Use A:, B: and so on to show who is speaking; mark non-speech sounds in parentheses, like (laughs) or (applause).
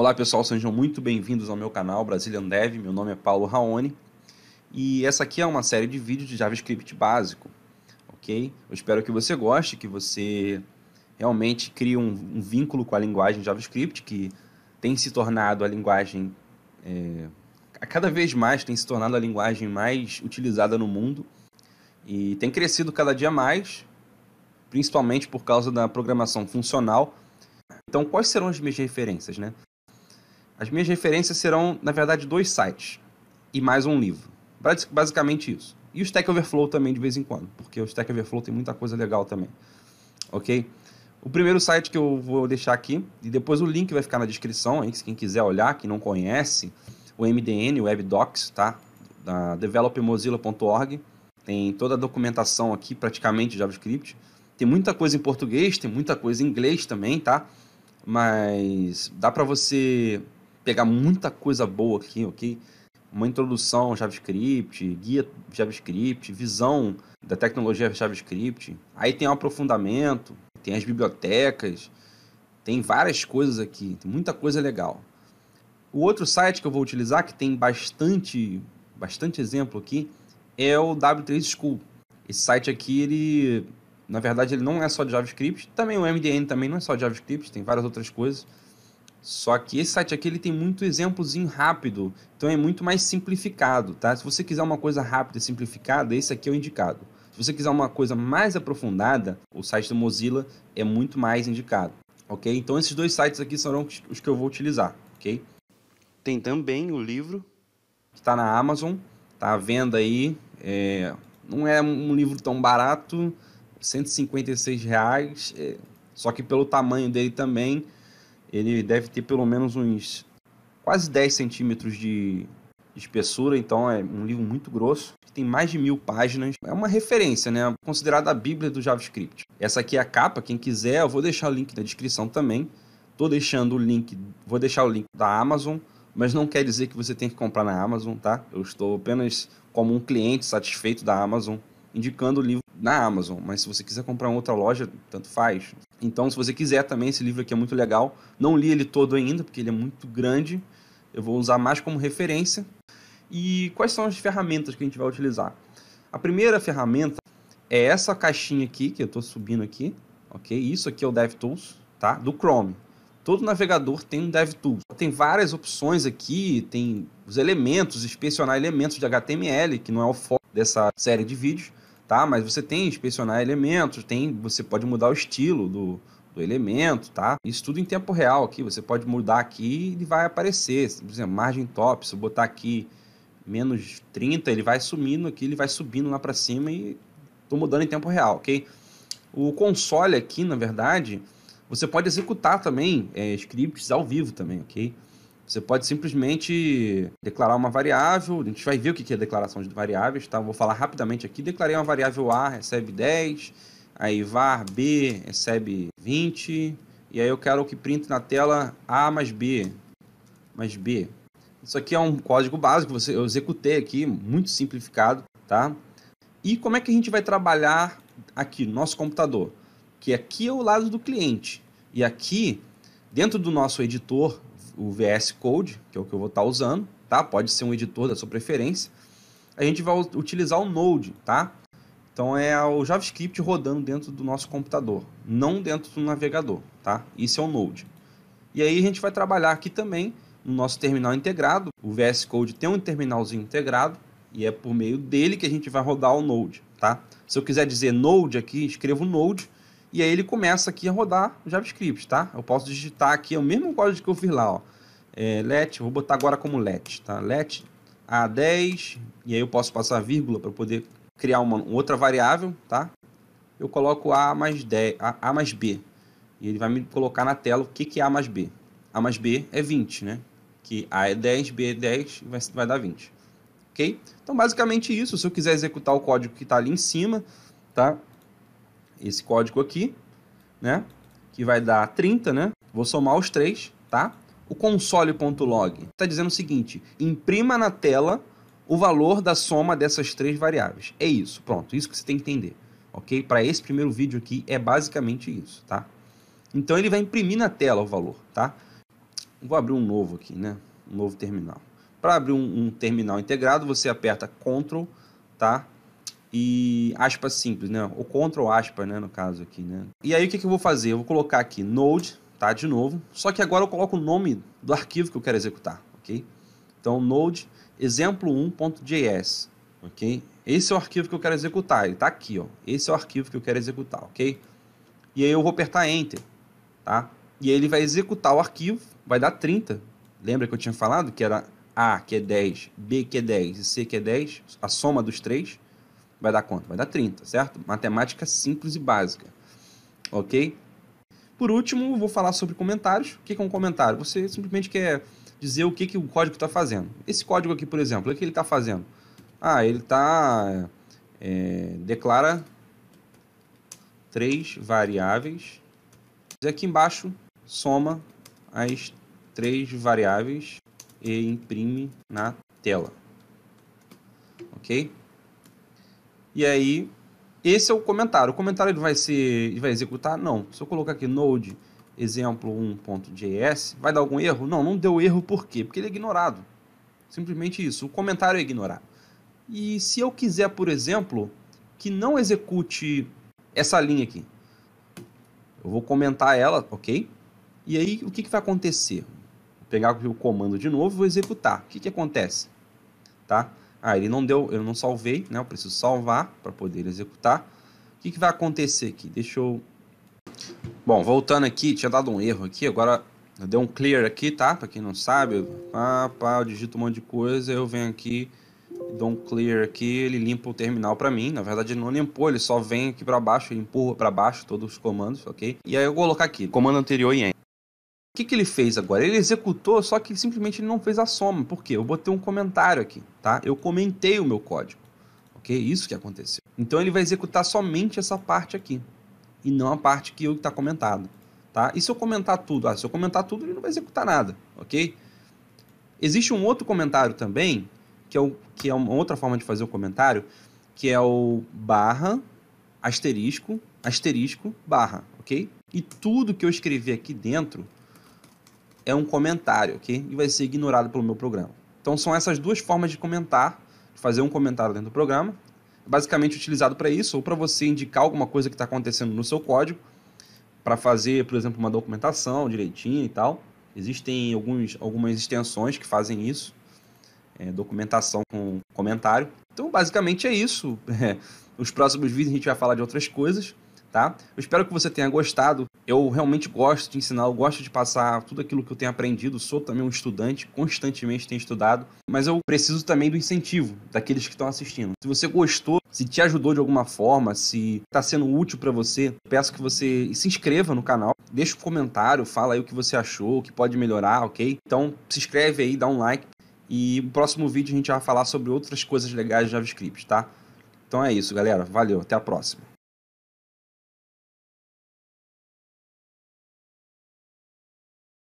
A: Olá pessoal, sejam muito bem-vindos ao meu canal Brazilian Dev, meu nome é Paulo Raoni e essa aqui é uma série de vídeos de JavaScript básico, ok? Eu espero que você goste, que você realmente crie um, um vínculo com a linguagem JavaScript, que tem se tornado a linguagem, é, cada vez mais tem se tornado a linguagem mais utilizada no mundo e tem crescido cada dia mais, principalmente por causa da programação funcional. Então, quais serão as minhas referências, né? As minhas referências serão, na verdade, dois sites e mais um livro. Basicamente isso. E o Stack Overflow também de vez em quando, porque o Stack Overflow tem muita coisa legal também. OK? O primeiro site que eu vou deixar aqui, e depois o link vai ficar na descrição, hein, quem quiser olhar, quem não conhece, o MDN, o WebDocs, tá? Da developmozilla.org. Tem toda a documentação aqui, praticamente JavaScript. Tem muita coisa em português, tem muita coisa em inglês também, tá? Mas dá para você pegar muita coisa boa aqui, ok? Uma introdução ao JavaScript, guia JavaScript, visão da tecnologia JavaScript. Aí tem um aprofundamento, tem as bibliotecas, tem várias coisas aqui, tem muita coisa legal. O outro site que eu vou utilizar, que tem bastante, bastante exemplo aqui, é o W3 School. Esse site aqui, ele, na verdade, ele não é só de JavaScript, também o MDN também não é só de JavaScript, tem várias outras coisas só que esse site aqui ele tem muito exemplozinho rápido, então é muito mais simplificado, tá? Se você quiser uma coisa rápida e simplificada, esse aqui é o indicado. Se você quiser uma coisa mais aprofundada, o site do Mozilla é muito mais indicado, ok? Então esses dois sites aqui serão os que eu vou utilizar, ok? Tem também o livro que está na Amazon, tá à venda aí. É... Não é um livro tão barato, 156 reais, é... só que pelo tamanho dele também ele deve ter pelo menos uns quase 10 centímetros de, espessura, então é um livro muito grosso, tem mais de mil páginas. É uma referência, né? Considerada a Bíblia do JavaScript. Essa aqui é a capa, quem quiser, eu vou deixar o link na descrição também. Tô deixando o link, vou deixar o link da Amazon, mas não quer dizer que você tem que comprar na Amazon, tá? Eu estou apenas como um cliente satisfeito da Amazon, indicando o livro na Amazon. Mas se você quiser comprar em outra loja, tanto faz. Então, se você quiser também, esse livro aqui é muito legal. Não li ele todo ainda, porque ele é muito grande. Eu vou usar mais como referência. E quais são as ferramentas que a gente vai utilizar? A primeira ferramenta é essa caixinha aqui, que eu estou subindo aqui. ok? Isso aqui é o DevTools tá? do Chrome. Todo navegador tem um DevTools. Tem várias opções aqui, tem os elementos, inspecionar elementos de HTML, que não é o foco dessa série de vídeos tá? Mas você tem inspecionar elementos, tem, você pode mudar o estilo do, do elemento, tá? Isso tudo em tempo real aqui, você pode mudar aqui e vai aparecer, por exemplo, margem top, se eu botar aqui menos 30, ele vai sumindo aqui, ele vai subindo lá para cima e tô mudando em tempo real, ok? O console aqui, na verdade, você pode executar também é, scripts ao vivo também, ok? Você pode simplesmente declarar uma variável, a gente vai ver o que é declaração de variáveis, tá? vou falar rapidamente aqui. Declarei uma variável A, recebe 10, aí var B, recebe 20, e aí eu quero que print na tela A mais B, mais B. Isso aqui é um código básico, você, eu executei aqui, muito simplificado, tá? E como é que a gente vai trabalhar aqui no nosso computador? Que aqui é o lado do cliente, e aqui, dentro do nosso editor, o VS Code, que é o que eu vou estar tá usando, tá? Pode ser um editor da sua preferência. A gente vai utilizar o Node, tá? Então é o JavaScript rodando dentro do nosso computador, não dentro do navegador, tá? Isso é o Node. E aí a gente vai trabalhar aqui também no nosso terminal integrado. O VS Code tem um terminalzinho integrado e é por meio dele que a gente vai rodar o Node, tá? Se eu quiser dizer Node aqui, escrevo Node e aí ele começa aqui a rodar o JavaScript, tá? Eu posso digitar aqui é o mesmo código que eu fiz lá, ó é, let, vou botar agora como let, tá? Let a10, e aí eu posso passar vírgula para poder criar uma outra variável, tá? Eu coloco a mais, 10, a, a mais b, e ele vai me colocar na tela o que, que é a mais b. A mais b é 20, né? Que a é 10, b é 10, vai, vai dar 20. Ok? Então, basicamente isso. Se eu quiser executar o código que está ali em cima, tá? Esse código aqui, né? Que vai dar 30, né? Vou somar os três, tá? o console.log está dizendo o seguinte: imprima na tela o valor da soma dessas três variáveis. É isso, pronto, isso que você tem que entender, ok? Para esse primeiro vídeo aqui é basicamente isso, tá? Então ele vai imprimir na tela o valor, tá? Vou abrir um novo aqui, né? Um novo terminal. Para abrir um, um, terminal integrado, você aperta Ctrl, tá? E aspa simples, né? Ou Ctrl aspa, né? No caso aqui, né? E aí o que, que eu vou fazer? Eu vou colocar aqui Node executar de novo, só que agora eu coloco o nome do arquivo que eu quero executar, ok? Então, node exemplo1.js, ok? Esse é o arquivo que eu quero executar, ele está aqui, ó. Esse é o arquivo que eu quero executar, ok? E aí eu vou apertar enter, tá? E aí ele vai executar o arquivo, vai dar 30. Lembra que eu tinha falado que era A, que é 10, B, que é 10 e C, que é 10? A soma dos três vai dar quanto? Vai dar 30, certo? Matemática simples e básica, ok? Por último, vou falar sobre comentários. O que é um comentário? Você simplesmente quer dizer o que, que o código está fazendo. Esse código aqui, por exemplo, o que ele está fazendo? Ah, ele está... É, declara três variáveis. E aqui embaixo, soma as três variáveis e imprime na tela. Ok? E aí, esse é o comentário. O comentário ele vai ser, ele vai executar? Não. Se eu colocar aqui node exemplo 1.js, vai dar algum erro? Não, não deu erro por quê? Porque ele é ignorado. Simplesmente isso. O comentário é ignorado. E se eu quiser, por exemplo, que não execute essa linha aqui, eu vou comentar ela, ok? E aí o que, que vai acontecer? Vou pegar o comando de novo, vou executar. O que, que acontece? Tá? Ah, ele não deu, eu não salvei, né? Eu preciso salvar para poder executar. O que, que vai acontecer aqui? Deixa eu... Bom, voltando aqui, tinha dado um erro aqui, agora deu um clear aqui, tá? Para quem não sabe, eu, pá, pá, eu digito um monte de coisa, eu venho aqui, dou um clear aqui, ele limpa o terminal para mim. Na verdade, ele não limpou, ele só vem aqui para baixo, ele empurra para baixo todos os comandos, ok? E aí eu vou colocar aqui, comando anterior e end que, que ele fez agora? Ele executou, só que simplesmente ele não fez a soma. Por quê? Eu botei um comentário aqui, tá? Eu comentei o meu código. Ok? Isso que aconteceu. Então ele vai executar somente essa parte aqui. E não a parte que está comentado. Tá? E se eu comentar tudo? Ah, se eu comentar tudo, ele não vai executar nada. Ok? Existe um outro comentário também, que é, o, que é uma outra forma de fazer o comentário, que é o barra, asterisco, asterisco, barra. Ok? E tudo que eu escrevi aqui dentro é um comentário, ok? E vai ser ignorado pelo meu programa. Então são essas duas formas de comentar, de fazer um comentário dentro do programa, basicamente utilizado para isso, ou para você indicar alguma coisa que está acontecendo no seu código, para fazer, por exemplo, uma documentação direitinho e tal. Existem alguns, algumas extensões que fazem isso, é, documentação com comentário. Então, basicamente é isso. Nos (laughs) é, próximos vídeos a gente vai falar de outras coisas tá? Eu espero que você tenha gostado. Eu realmente gosto de ensinar, eu gosto de passar tudo aquilo que eu tenho aprendido. Sou também um estudante, constantemente tenho estudado, mas eu preciso também do incentivo daqueles que estão assistindo. Se você gostou, se te ajudou de alguma forma, se está sendo útil para você, peço que você se inscreva no canal, deixe um comentário, fala aí o que você achou, o que pode melhorar, ok? Então se inscreve aí, dá um like. E no próximo vídeo a gente vai falar sobre outras coisas legais de JavaScript, tá? Então é isso, galera. Valeu, até a próxima.